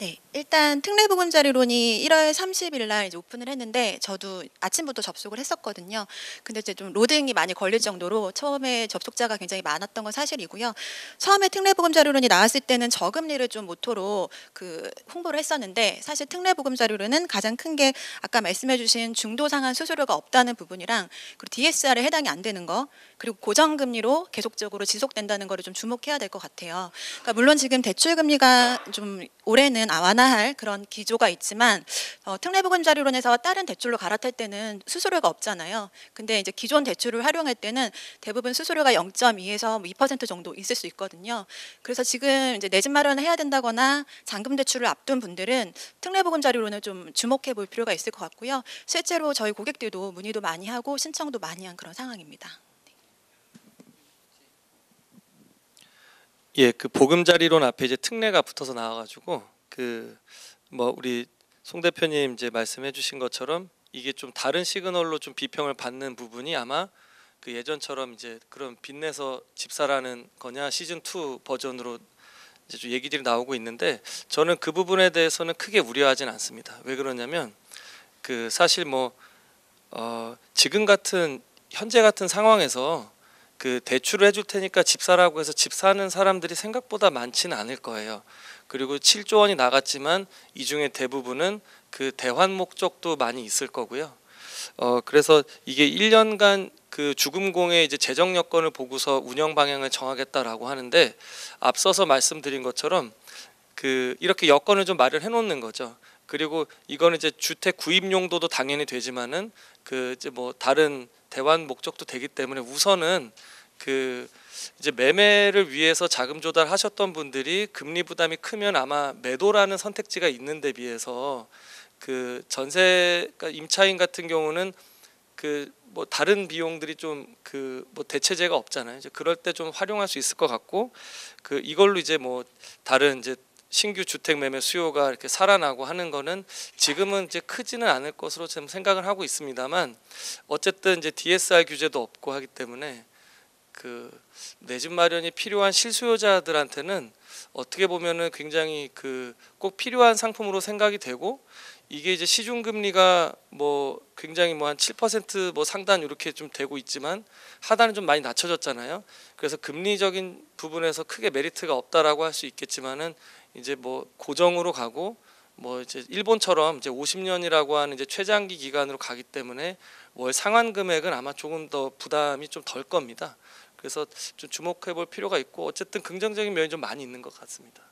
네, 일단 특례보금자리론이 1월 30일 날 이제 오픈을 했는데 저도 아침부터 접속을 했었거든요. 근데 이제 좀 로딩이 많이 걸릴 정도로 처음에 접속자가 굉장히 많았던 건 사실이고요. 처음에 특례보금자리론이 나왔을 때는 저금리를 좀 모토로 그 홍보를 했었는데 사실 특례보금자리론은 가장 큰 게 아까 말씀해주신 중도 상한 수수료가 없다는 부분이랑 그리고 DSR에 해당이 안 되는 거 그리고 고정금리로 계속적으로 지속된다는 거를 좀 주목해야 될 것 같아요. 그러니까 물론 지금 대출금리가 좀 올해는 완화하는 완화할 그런 기조가 있지만 어, 특례보금자료론에서 다른 대출로 갈아탈 때는 수수료가 없잖아요. 근데 이제 기존 대출을 활용할 때는 대부분 수수료가 0.2에서 2% 뭐 정도 있을 수 있거든요. 그래서 지금 이제 내집 마련을 해야 된다거나 잔금 대출을 앞둔 분들은 특례보금자료론을좀 주목해 볼 필요가 있을 것 같고요. 실제로 저희 고객들도 문의도 많이 하고 신청도 많이 한 그런 상황입니다. 예, 그 보금자리론 앞에 이제 특례가 붙어서 나와가지고 그뭐 우리 송 대표님 이제 말씀해주신 것처럼 이게 좀 다른 시그널로 좀 비평을 받는 부분이 아마 그 예전처럼 이제 그런 빛내서 집사라는 거냐 시즌 2 버전으로 이제 좀 얘기들이 나오고 있는데 저는 그 부분에 대해서는 크게 우려하진 않습니다. 왜 그러냐면 그 사실 뭐 어 지금 같은 현재 같은 상황에서 그 대출을 해줄 테니까 집 사라고 해서 집 사는 사람들이 생각보다 많지는 않을 거예요. 그리고 7조 원이 나갔지만 이 중에 대부분은 그 대환 목적도 많이 있을 거고요. 어 그래서 이게 1년간 그 주금공의 이제 재정 여건을 보고서 운영 방향을 정하겠다라고 하는데 앞서서 말씀드린 것처럼 그 이렇게 여건을 좀 마련 해 놓는 거죠. 그리고 이거는 이제 주택 구입 용도도 당연히 되지만은 그 이제 뭐 다른 대환 목적도 되기 때문에 우선은 그 이제 매매를 위해서 자금 조달하셨던 분들이 금리 부담이 크면 아마 매도라는 선택지가 있는데 비해서 그 전세 그 임차인 같은 경우는 그 뭐 다른 비용들이 좀 그 뭐 대체제가 없잖아요. 이제 그럴 때 좀 활용할 수 있을 것 같고 그 이걸로 이제 뭐 다른 이제 신규 주택 매매 수요가 이렇게 살아나고 하는 거는 지금은 이제 크지는 않을 것으로 지금 생각을 하고 있습니다만 어쨌든 이제 DSR 규제도 없고 하기 때문에 그 내 집 마련이 필요한 실수요자들한테는 어떻게 보면은 굉장히 그 꼭 필요한 상품으로 생각이 되고 이게 이제 시중 금리가 뭐 굉장히 뭐 한 7%뭐 상단 이렇게 좀 되고 있지만 하단은 좀 많이 낮춰졌잖아요. 그래서 금리적인 부분에서 크게 메리트가 없다라고 할 수 있겠지만은 이제 뭐 고정으로 가고 뭐 이제 일본처럼 이제 50년이라고 하는 이제 최장기 기간으로 가기 때문에 월 상환 금액은 아마 조금 더 부담이 좀 덜 겁니다. 그래서 좀 주목해 볼 필요가 있고 어쨌든 긍정적인 면이 좀 많이 있는 것 같습니다.